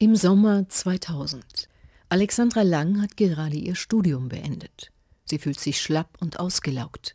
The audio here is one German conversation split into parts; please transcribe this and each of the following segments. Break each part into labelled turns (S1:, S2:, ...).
S1: Im Sommer 2000. Alexandra Lang hat gerade ihr Studium beendet. Sie fühlt sich schlapp und ausgelaugt.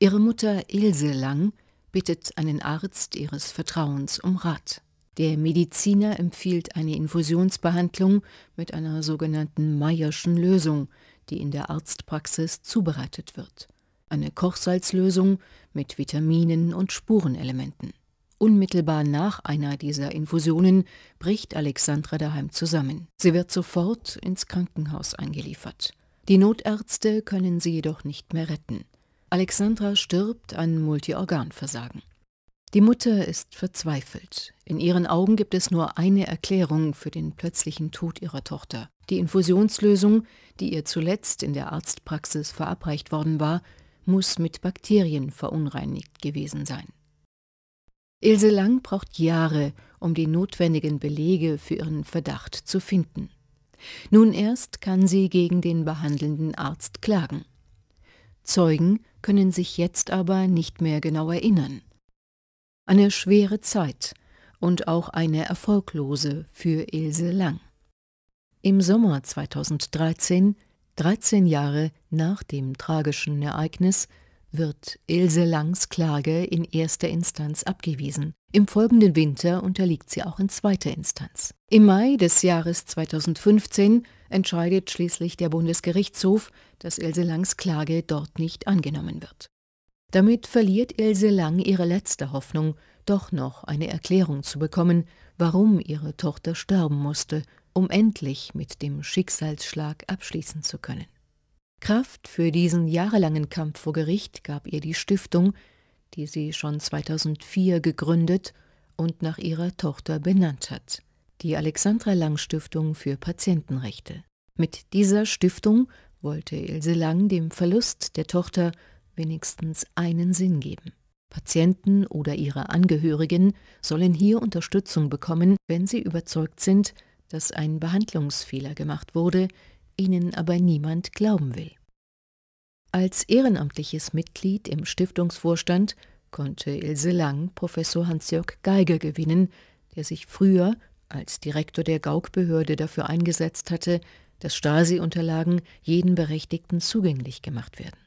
S1: Ihre Mutter Ilse Lang bittet einen Arzt ihres Vertrauens um Rat. Der Mediziner empfiehlt eine Infusionsbehandlung mit einer sogenannten Meierschen Lösung, die in der Arztpraxis zubereitet wird. Eine Kochsalzlösung mit Vitaminen und Spurenelementen. Unmittelbar nach einer dieser Infusionen bricht Alexandra daheim zusammen. Sie wird sofort ins Krankenhaus eingeliefert. Die Notärzte können sie jedoch nicht mehr retten. Alexandra stirbt an Multiorganversagen. Die Mutter ist verzweifelt. In ihren Augen gibt es nur eine Erklärung für den plötzlichen Tod ihrer Tochter. Die Infusionslösung, die ihr zuletzt in der Arztpraxis verabreicht worden war, muss mit Bakterien verunreinigt gewesen sein. Ilse Lang braucht Jahre, um die notwendigen Belege für ihren Verdacht zu finden. Nun erst kann sie gegen den behandelnden Arzt klagen. Zeugen können sich jetzt aber nicht mehr genau erinnern. Eine schwere Zeit und auch eine erfolglose für Ilse Lang. Im Sommer 2013, 13 Jahre nach dem tragischen Ereignis, wird Ilse Langs Klage in erster Instanz abgewiesen. Im folgenden Winter unterliegt sie auch in zweiter Instanz. Im Mai des Jahres 2015 entscheidet schließlich der Bundesgerichtshof, dass Ilse Langs Klage dort nicht angenommen wird. Damit verliert Ilse Lang ihre letzte Hoffnung, doch noch eine Erklärung zu bekommen, warum ihre Tochter sterben musste, um endlich mit dem Schicksalsschlag abschließen zu können. Kraft für diesen jahrelangen Kampf vor Gericht gab ihr die Stiftung, die sie schon 2004 gegründet und nach ihrer Tochter benannt hat, die Alexandra Lang Stiftung für Patientenrechte. Mit dieser Stiftung wollte Ilse Lang dem Verlust der Tochter wenigstens einen Sinn geben. Patienten oder ihre Angehörigen sollen hier Unterstützung bekommen, wenn sie überzeugt sind, dass ein Behandlungsfehler gemacht wurde, ihnen aber niemand glauben will. Als ehrenamtliches Mitglied im Stiftungsvorstand konnte Ilse Lang Professor Hans-Jörg Geiger gewinnen, der sich früher als Direktor der Gauk-Behörde dafür eingesetzt hatte, dass Stasi-Unterlagen jeden Berechtigten zugänglich gemacht werden.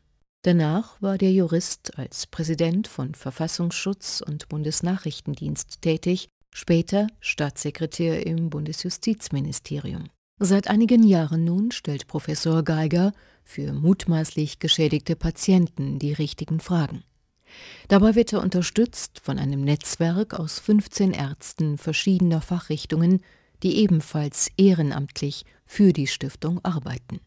S1: Danach war der Jurist als Präsident von Verfassungsschutz und Bundesnachrichtendienst tätig, später Staatssekretär im Bundesjustizministerium. Seit einigen Jahren nun stellt Professor Geiger für mutmaßlich geschädigte Patienten die richtigen Fragen. Dabei wird er unterstützt von einem Netzwerk aus 15 Ärzten verschiedener Fachrichtungen, die ebenfalls ehrenamtlich für die Stiftung arbeiten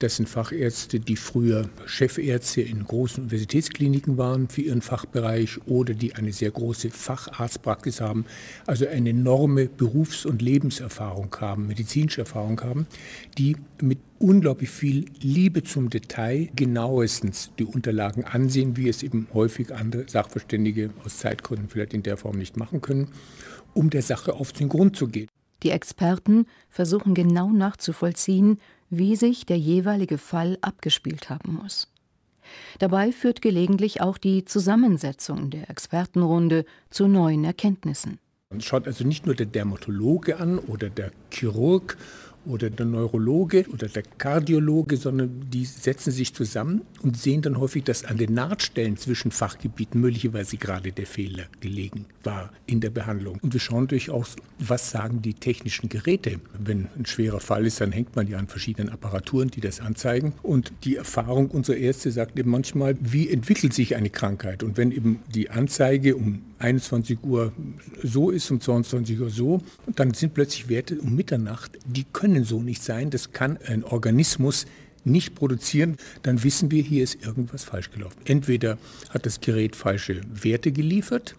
S2: das sind Fachärzte, die früher Chefärzte in großen Universitätskliniken waren für ihren Fachbereich oder die eine sehr große Facharztpraxis haben, also eine enorme Berufs- und Lebenserfahrung haben, medizinische Erfahrung haben, die mit unglaublich viel Liebe zum Detail genauestens die Unterlagen ansehen, wie es eben häufig andere Sachverständige aus Zeitgründen vielleicht in der Form nicht machen können, um der Sache auf den Grund zu gehen.
S1: Die Experten versuchen genau nachzuvollziehen, wie sich der jeweilige Fall abgespielt haben muss. Dabei führt gelegentlich auch die Zusammensetzung der Expertenrunde zu neuen Erkenntnissen.
S2: Man schaut also nicht nur der Dermatologe an oder der Chirurg, oder der Neurologe oder der Kardiologe, sondern die setzen sich zusammen und sehen dann häufig, dass an den Nahtstellen zwischen Fachgebieten möglicherweise gerade der Fehler gelegen war in der Behandlung. Und wir schauen durchaus, was sagen die technischen Geräte. Wenn ein schwerer Fall ist, dann hängt man ja an verschiedenen Apparaturen, die das anzeigen. Und die Erfahrung unserer Ärzte sagt eben manchmal, wie entwickelt sich eine Krankheit? Und wenn eben die Anzeige um 21 Uhr so ist, um 22 Uhr so, dann sind plötzlich Werte um Mitternacht, die können können so nicht sein, das kann ein Organismus nicht produzieren, dann wissen wir, hier ist irgendwas falsch gelaufen. Entweder hat das Gerät falsche Werte geliefert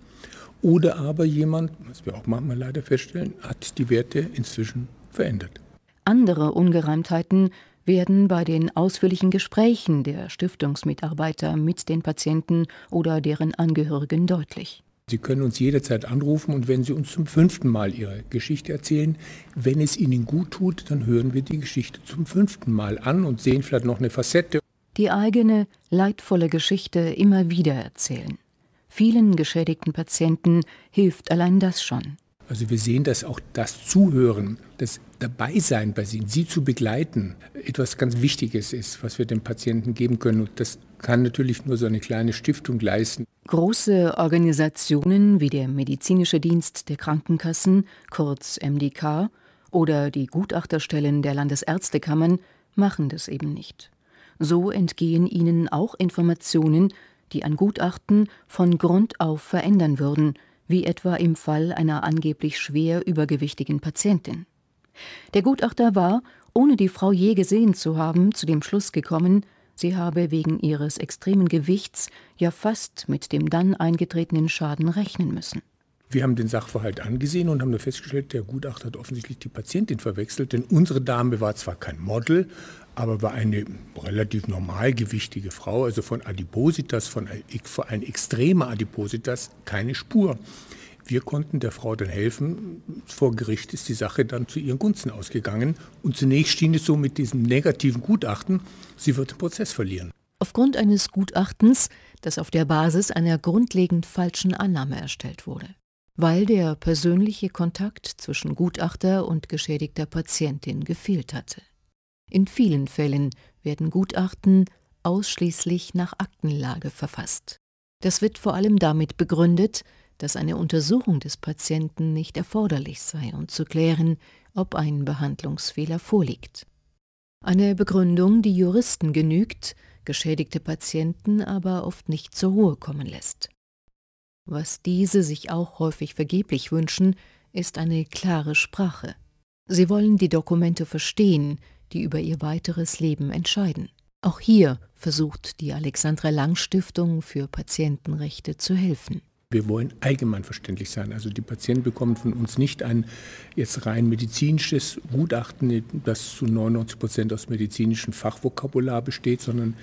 S2: oder aber jemand, was wir auch manchmal leider feststellen, hat die Werte inzwischen verändert.
S1: Andere Ungereimtheiten werden bei den ausführlichen Gesprächen der Stiftungsmitarbeiter mit den Patienten oder deren Angehörigen deutlich.
S2: Sie können uns jederzeit anrufen und wenn Sie uns zum fünften Mal Ihre Geschichte erzählen, wenn es Ihnen gut tut, dann hören wir die Geschichte zum fünften Mal an und sehen vielleicht noch eine Facette.
S1: Die eigene, leidvolle Geschichte immer wieder erzählen. Vielen geschädigten Patienten hilft allein das schon.
S2: Also wir sehen, dass auch das Zuhören, das Dabeisein bei ihnen, sie zu begleiten, etwas ganz Wichtiges ist, was wir dem Patienten geben können. Und das kann natürlich nur so eine kleine Stiftung leisten.
S1: Große Organisationen wie der Medizinische Dienst der Krankenkassen, kurz MDK, oder die Gutachterstellen der Landesärztekammern machen das eben nicht. So entgehen ihnen auch Informationen, die ein Gutachten von Grund auf verändern würden, wie etwa im Fall einer angeblich schwer übergewichtigen Patientin. Der Gutachter war, ohne die Frau je gesehen zu haben, zu dem Schluss gekommen, Sie habe wegen ihres extremen Gewichts ja fast mit dem dann eingetretenen Schaden rechnen müssen.
S2: Wir haben den Sachverhalt angesehen und haben nur festgestellt, der Gutachter hat offensichtlich die Patientin verwechselt, denn unsere Dame war zwar kein Model, aber war eine relativ normalgewichtige Frau, also von Adipositas, von ein extremer Adipositas, keine Spur. Wir konnten der Frau dann helfen. Vor Gericht ist die Sache dann zu ihren Gunsten ausgegangen. Und zunächst schien es so mit diesem negativen Gutachten, sie wird den Prozess
S1: verlieren. Aufgrund eines Gutachtens, das auf der Basis einer grundlegend falschen Annahme erstellt wurde. Weil der persönliche Kontakt zwischen Gutachter und geschädigter Patientin gefehlt hatte. In vielen Fällen werden Gutachten ausschließlich nach Aktenlage verfasst. Das wird vor allem damit begründet, dass eine Untersuchung des Patienten nicht erforderlich sei, um zu klären, ob ein Behandlungsfehler vorliegt. Eine Begründung, die Juristen genügt, geschädigte Patienten aber oft nicht zur Ruhe kommen lässt. Was diese sich auch häufig vergeblich wünschen, ist eine klare Sprache. Sie wollen die Dokumente verstehen, die über ihr weiteres Leben entscheiden. Auch hier versucht die Alexandra Lang Stiftung für Patientenrechte zu helfen.
S2: Wir wollen allgemeinverständlich sein. Also die Patienten bekommen von uns nicht ein jetzt rein medizinisches Gutachten, das zu 99 Prozent aus medizinischem Fachvokabular besteht, sondern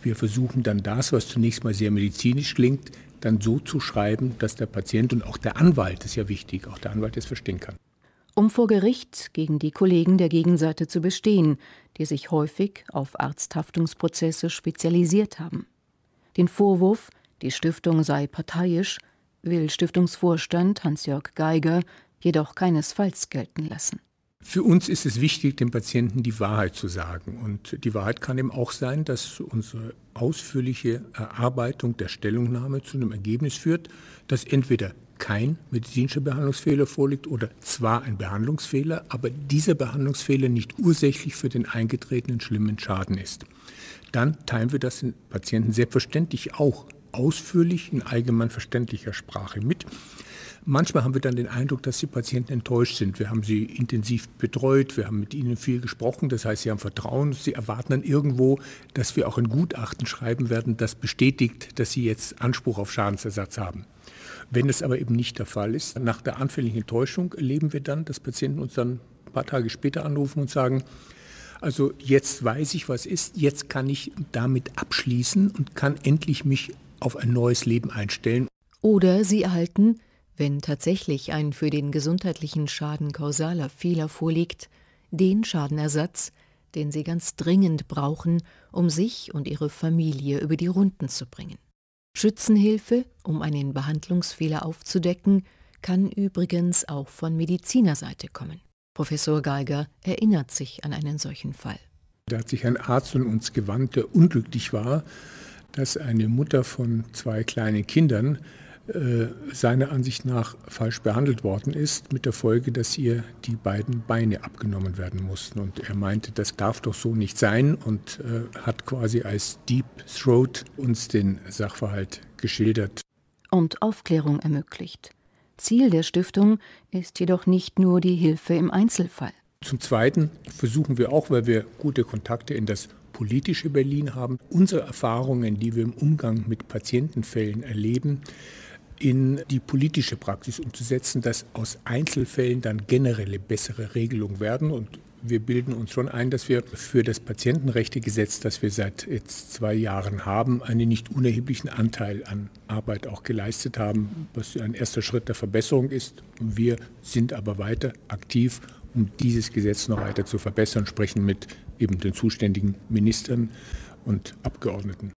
S2: wir versuchen dann das, was zunächst mal sehr medizinisch klingt, dann so zu schreiben, dass der Patient und auch der Anwalt, das ist ja wichtig, auch der Anwalt es verstehen kann.
S1: Um vor Gericht gegen die Kollegen der Gegenseite zu bestehen, die sich häufig auf Arzthaftungsprozesse spezialisiert haben. Den Vorwurf, die Stiftung sei parteiisch, will Stiftungsvorstand Hans-Jörg Geiger jedoch keinesfalls gelten lassen.
S2: Für uns ist es wichtig, dem Patienten die Wahrheit zu sagen. Und die Wahrheit kann eben auch sein, dass unsere ausführliche Erarbeitung der Stellungnahme zu einem Ergebnis führt, dass entweder kein medizinischer Behandlungsfehler vorliegt oder zwar ein Behandlungsfehler, aber dieser Behandlungsfehler nicht ursächlich für den eingetretenen schlimmen Schaden ist. Dann teilen wir das den Patienten selbstverständlich auch ausführlich in allgemein verständlicher Sprache mit. Manchmal haben wir dann den Eindruck, dass die Patienten enttäuscht sind. Wir haben sie intensiv betreut, wir haben mit ihnen viel gesprochen, das heißt, sie haben Vertrauen, sie erwarten dann irgendwo, dass wir auch ein Gutachten schreiben werden, das bestätigt, dass sie jetzt Anspruch auf Schadensersatz haben. Wenn das aber eben nicht der Fall ist, nach der anfälligen Enttäuschung erleben wir dann, dass Patienten uns dann ein paar Tage später anrufen und sagen, also jetzt weiß ich, was ist, jetzt kann ich damit abschließen und kann endlich mich auf ein neues Leben einstellen.
S1: Oder sie erhalten, wenn tatsächlich ein für den gesundheitlichen Schaden kausaler Fehler vorliegt, den Schadenersatz, den sie ganz dringend brauchen, um sich und ihre Familie über die Runden zu bringen. Schützenhilfe, um einen Behandlungsfehler aufzudecken, kann übrigens auch von Medizinerseite kommen. Professor Geiger erinnert sich an einen solchen Fall.
S2: Da hat sich ein Arzt an uns gewandt, der unglücklich war, dass eine Mutter von zwei kleinen Kindern äh, seiner Ansicht nach falsch behandelt worden ist, mit der Folge, dass ihr die beiden Beine abgenommen werden mussten. Und er meinte, das darf doch so nicht sein und äh, hat quasi als Deep Throat uns den Sachverhalt geschildert.
S1: Und Aufklärung ermöglicht. Ziel der Stiftung ist jedoch nicht nur die Hilfe im Einzelfall.
S2: Zum Zweiten versuchen wir auch, weil wir gute Kontakte in das politische Berlin haben, unsere Erfahrungen, die wir im Umgang mit Patientenfällen erleben, in die politische Praxis umzusetzen, dass aus Einzelfällen dann generelle bessere Regelungen werden. Und wir bilden uns schon ein, dass wir für das Patientenrechtegesetz, das wir seit jetzt zwei Jahren haben, einen nicht unerheblichen Anteil an Arbeit auch geleistet haben, was ein erster Schritt der Verbesserung ist. Wir sind aber weiter aktiv um dieses Gesetz noch weiter zu verbessern, sprechen mit eben den zuständigen Ministern und Abgeordneten.